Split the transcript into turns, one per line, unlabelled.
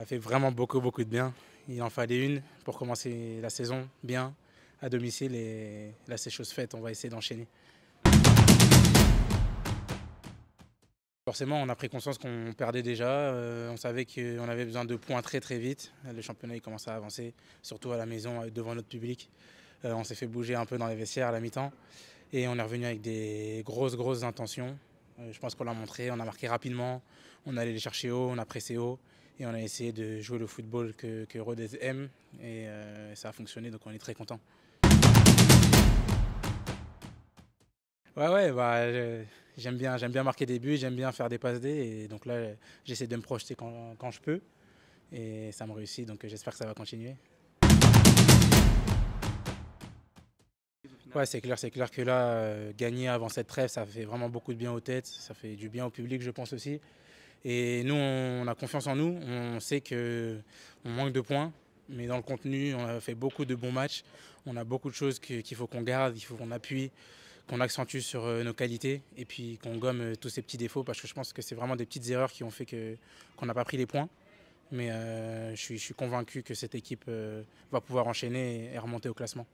Ça fait vraiment beaucoup, beaucoup de bien. Il en fallait une pour commencer la saison bien à domicile et là c'est chose faite, on va essayer d'enchaîner. Forcément, on a pris conscience qu'on perdait déjà. Euh, on savait qu'on avait besoin de points très très vite. Le championnat il commence à avancer, surtout à la maison euh, devant notre public. Euh, on s'est fait bouger un peu dans les vestiaires à la mi-temps et on est revenu avec des grosses grosses intentions. je pense qu'on l'a montré. On a marqué rapidement. On allait les chercher haut, on a pressé haut et on a essayé de jouer le football que, que Rodez aime et euh, ça a fonctionné donc on est très content. Ouais ouais bah, j'aime bien j'aime bien marquer des buts, j'aime bien faire des passes dé et donc là j'essaie de me projeter quand, je peux et ça me réussit donc j'espère que ça va continuer. Ouais, c'est clair, c'est clair que là, euh, gagner avant cette trêve, ça fait vraiment beaucoup de bien aux têtes, ça fait du bien au public, je pense aussi. Et nous, on a confiance en nous. On sait qu'on manque de points, mais dans le contenu, on a fait beaucoup de bons matchs. On a beaucoup de choses qu'il faut qu'on garde, qu'il faut qu'on appuie, qu'on accentue sur euh, nos qualités et puis qu'on gomme euh, tous ces petits défauts parce que je pense que c'est vraiment des petites erreurs qui ont fait qu'on n'a pas pris les points. Mais euh, je, suis, convaincu que cette équipe va pouvoir enchaîner et remonter au classement.